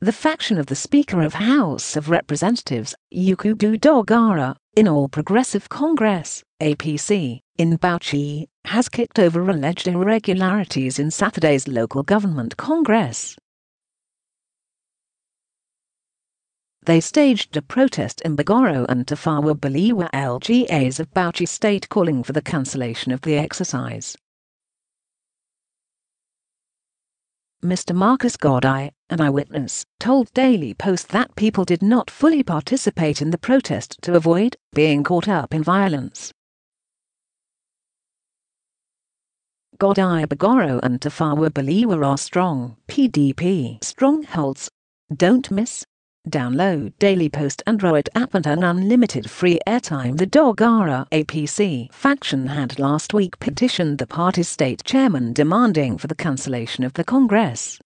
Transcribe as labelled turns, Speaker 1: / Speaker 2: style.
Speaker 1: The faction of the Speaker of House of Representatives, Yukugu Dogara, in All Progressive Congress, APC, in Bauchi, has kicked over alleged irregularities in Saturday's local government Congress. They staged a protest in Bagoro and Tafawa Balewa LGAs of Bauchi State calling for the cancellation of the exercise. Mr. Marcus Godai, an eyewitness, told Daily Post that people did not fully participate in the protest to avoid being caught up in violence. Godai, Bagoro and Tafawa Balewa are strong PDP strongholds. Don't miss Download Daily Post and app and earn unlimited free airtime. The Dogara APC faction had last week petitioned the party's state chairman demanding for the cancellation of the Congress.